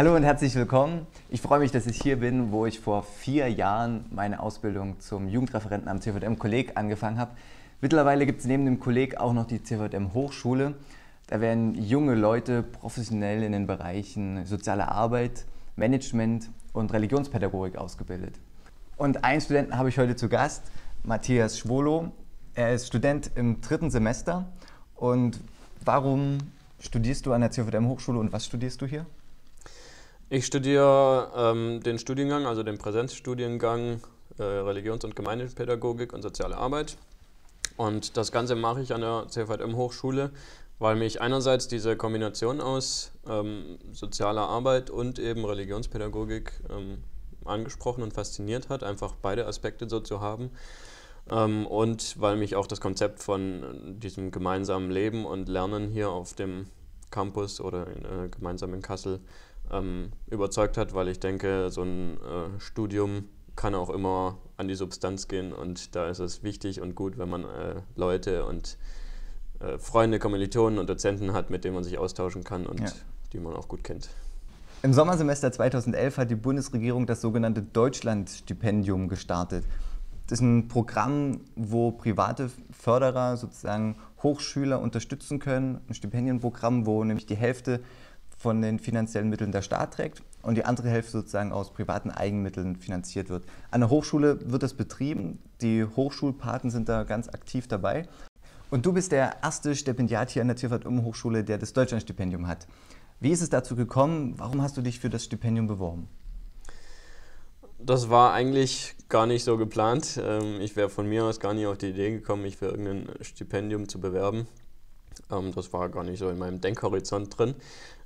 Hallo und herzlich willkommen. Ich freue mich, dass ich hier bin, wo ich vor vier Jahren meine Ausbildung zum Jugendreferenten am CVM Kolleg angefangen habe. Mittlerweile gibt es neben dem Kolleg auch noch die CVM Hochschule. Da werden junge Leute professionell in den Bereichen soziale Arbeit, Management und Religionspädagogik ausgebildet. Und einen Studenten habe ich heute zu Gast, Matthias Schwolo. Er ist Student im dritten Semester. Und warum studierst du an der CVM Hochschule und was studierst du hier? Ich studiere ähm, den Studiengang, also den Präsenzstudiengang äh, Religions- und Gemeindepädagogik und soziale Arbeit. Und das Ganze mache ich an der CVM-Hochschule, weil mich einerseits diese Kombination aus ähm, sozialer Arbeit und eben Religionspädagogik ähm, angesprochen und fasziniert hat, einfach beide Aspekte so zu haben. Ähm, und weil mich auch das Konzept von äh, diesem gemeinsamen Leben und Lernen hier auf dem Campus oder in, äh, gemeinsam in Kassel ähm, überzeugt hat, weil ich denke, so ein äh, Studium kann auch immer an die Substanz gehen und da ist es wichtig und gut, wenn man äh, Leute und äh, Freunde, Kommilitonen und Dozenten hat, mit denen man sich austauschen kann und ja. die man auch gut kennt. Im Sommersemester 2011 hat die Bundesregierung das sogenannte Deutschlandstipendium gestartet. Das ist ein Programm, wo private Förderer sozusagen Hochschüler unterstützen können. Ein Stipendienprogramm, wo nämlich die Hälfte von den finanziellen Mitteln der Staat trägt und die andere Hälfte sozusagen aus privaten Eigenmitteln finanziert wird. An der Hochschule wird das betrieben, die Hochschulpaten sind da ganz aktiv dabei. Und du bist der erste Stipendiat hier an der Tifert um Hochschule, der das Deutschlandstipendium hat. Wie ist es dazu gekommen? Warum hast du dich für das Stipendium beworben? Das war eigentlich gar nicht so geplant. Ähm, ich wäre von mir aus gar nicht auf die Idee gekommen, mich für irgendein Stipendium zu bewerben. Ähm, das war gar nicht so in meinem Denkhorizont drin.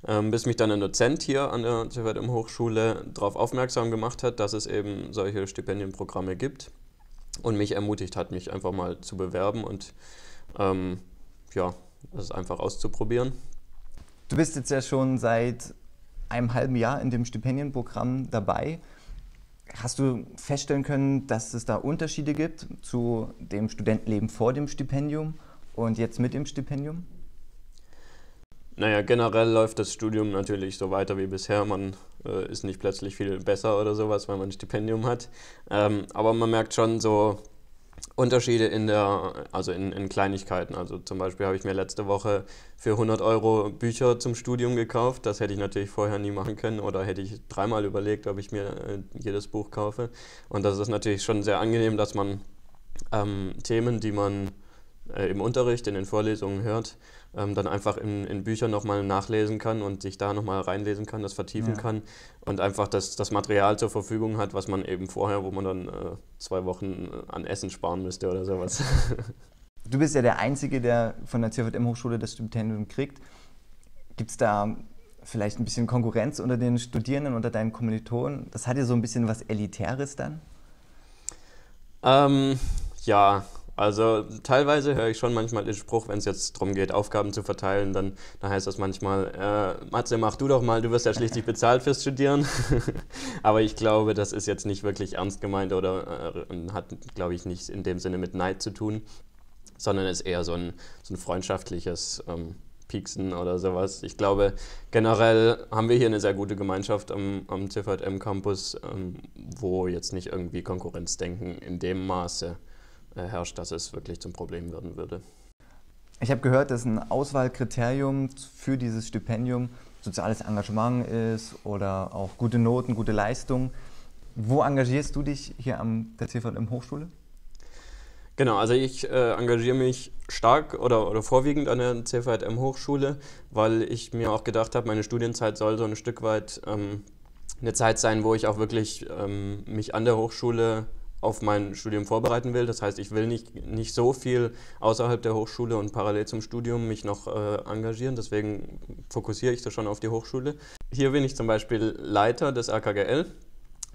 Ähm, bis mich dann ein Dozent hier an der TVM Hochschule darauf aufmerksam gemacht hat, dass es eben solche Stipendienprogramme gibt und mich ermutigt hat, mich einfach mal zu bewerben und ähm, ja, das einfach auszuprobieren. Du bist jetzt ja schon seit einem halben Jahr in dem Stipendienprogramm dabei. Hast du feststellen können, dass es da Unterschiede gibt zu dem Studentenleben vor dem Stipendium und jetzt mit dem Stipendium? Naja, generell läuft das Studium natürlich so weiter wie bisher. Man äh, ist nicht plötzlich viel besser oder sowas, weil man ein Stipendium hat. Ähm, aber man merkt schon so Unterschiede in der, also in, in Kleinigkeiten. Also zum Beispiel habe ich mir letzte Woche für 100 Euro Bücher zum Studium gekauft. Das hätte ich natürlich vorher nie machen können oder hätte ich dreimal überlegt, ob ich mir äh, jedes Buch kaufe. Und das ist natürlich schon sehr angenehm, dass man ähm, Themen, die man äh, im Unterricht, in den Vorlesungen hört, ähm, dann einfach in, in Büchern nochmal nachlesen kann und sich da nochmal reinlesen kann, das vertiefen ja. kann und einfach das, das Material zur Verfügung hat, was man eben vorher, wo man dann äh, zwei Wochen äh, an Essen sparen müsste oder sowas. Du bist ja der Einzige, der von der CVM-Hochschule das Stipendium kriegt. Gibt es da vielleicht ein bisschen Konkurrenz unter den Studierenden, unter deinen Kommilitonen? Das hat ja so ein bisschen was Elitäres dann? Ähm, ja, also teilweise höre ich schon manchmal den Spruch, wenn es jetzt darum geht, Aufgaben zu verteilen, dann, dann heißt das manchmal, äh, Matze, mach du doch mal, du wirst ja schließlich bezahlt fürs Studieren. Aber ich glaube, das ist jetzt nicht wirklich ernst gemeint oder äh, hat, glaube ich, nicht in dem Sinne mit Neid zu tun, sondern ist eher so ein, so ein freundschaftliches ähm, Pieksen oder sowas. Ich glaube, generell haben wir hier eine sehr gute Gemeinschaft am, am CVM-Campus, ähm, wo jetzt nicht irgendwie Konkurrenzdenken in dem Maße äh, herrscht, dass es wirklich zum Problem werden würde. Ich habe gehört, dass ein Auswahlkriterium für dieses Stipendium soziales Engagement ist oder auch gute Noten, gute Leistung. Wo engagierst du dich hier am der CVM Hochschule? Genau, also ich äh, engagiere mich stark oder, oder vorwiegend an der CVM Hochschule, weil ich mir auch gedacht habe, meine Studienzeit soll so ein Stück weit ähm, eine Zeit sein, wo ich auch wirklich ähm, mich an der Hochschule auf mein Studium vorbereiten will. Das heißt, ich will nicht, nicht so viel außerhalb der Hochschule und parallel zum Studium mich noch äh, engagieren. Deswegen fokussiere ich da schon auf die Hochschule. Hier bin ich zum Beispiel Leiter des AKGL.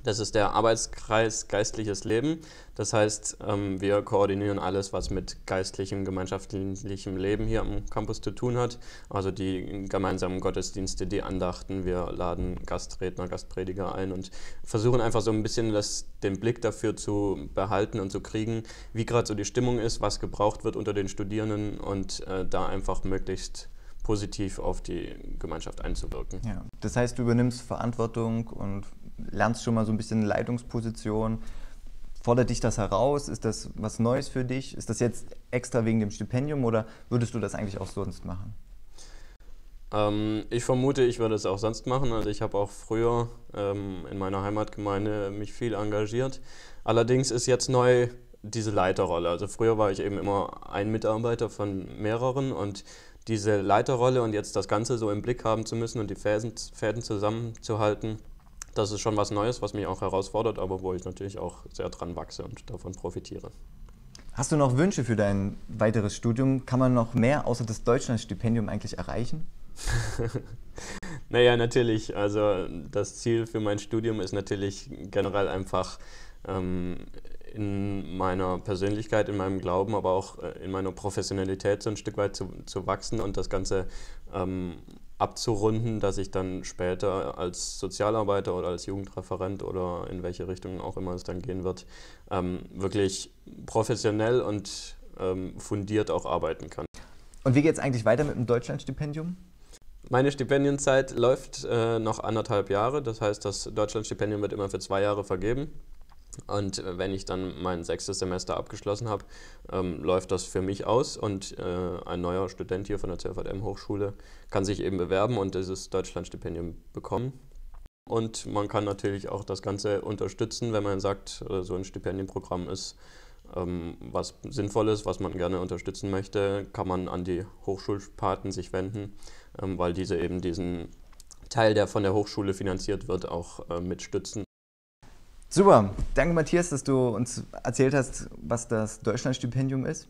Das ist der Arbeitskreis Geistliches Leben. Das heißt, ähm, wir koordinieren alles, was mit geistlichem, gemeinschaftlichem Leben hier am Campus zu tun hat. Also die gemeinsamen Gottesdienste, die Andachten. Wir laden Gastredner, Gastprediger ein und versuchen einfach so ein bisschen das, den Blick dafür zu behalten und zu kriegen, wie gerade so die Stimmung ist, was gebraucht wird unter den Studierenden und äh, da einfach möglichst positiv auf die Gemeinschaft einzuwirken. Ja. Das heißt, du übernimmst Verantwortung und lernst schon mal so ein bisschen Leitungsposition. Fordert dich das heraus? Ist das was Neues für dich? Ist das jetzt extra wegen dem Stipendium oder würdest du das eigentlich auch sonst machen? Ähm, ich vermute, ich würde es auch sonst machen. Also ich habe auch früher ähm, in meiner Heimatgemeinde mich viel engagiert. Allerdings ist jetzt neu diese Leiterrolle. Also früher war ich eben immer ein Mitarbeiter von mehreren und diese Leiterrolle und jetzt das Ganze so im Blick haben zu müssen und die Fäden, Fäden zusammenzuhalten, das ist schon was Neues, was mich auch herausfordert, aber wo ich natürlich auch sehr dran wachse und davon profitiere. Hast du noch Wünsche für dein weiteres Studium? Kann man noch mehr außer das Deutschlandstipendium eigentlich erreichen? naja, natürlich. Also das Ziel für mein Studium ist natürlich generell einfach ähm, in meiner Persönlichkeit, in meinem Glauben, aber auch äh, in meiner Professionalität so ein Stück weit zu, zu wachsen und das Ganze ähm, abzurunden, dass ich dann später als Sozialarbeiter oder als Jugendreferent oder in welche Richtung auch immer es dann gehen wird, ähm, wirklich professionell und ähm, fundiert auch arbeiten kann. Und wie geht es eigentlich weiter mit dem Deutschlandstipendium? Meine Stipendienzeit läuft äh, noch anderthalb Jahre, das heißt, das Deutschlandstipendium wird immer für zwei Jahre vergeben. Und wenn ich dann mein sechstes Semester abgeschlossen habe, ähm, läuft das für mich aus und äh, ein neuer Student hier von der CFM-Hochschule kann sich eben bewerben und dieses Deutschlandstipendium bekommen. Und man kann natürlich auch das Ganze unterstützen, wenn man sagt, äh, so ein Stipendienprogramm ist ähm, was Sinnvolles, was man gerne unterstützen möchte, kann man an die Hochschulpaten sich wenden, ähm, weil diese eben diesen Teil, der von der Hochschule finanziert wird, auch äh, mitstützen. Super, danke Matthias, dass du uns erzählt hast, was das Deutschlandstipendium ist.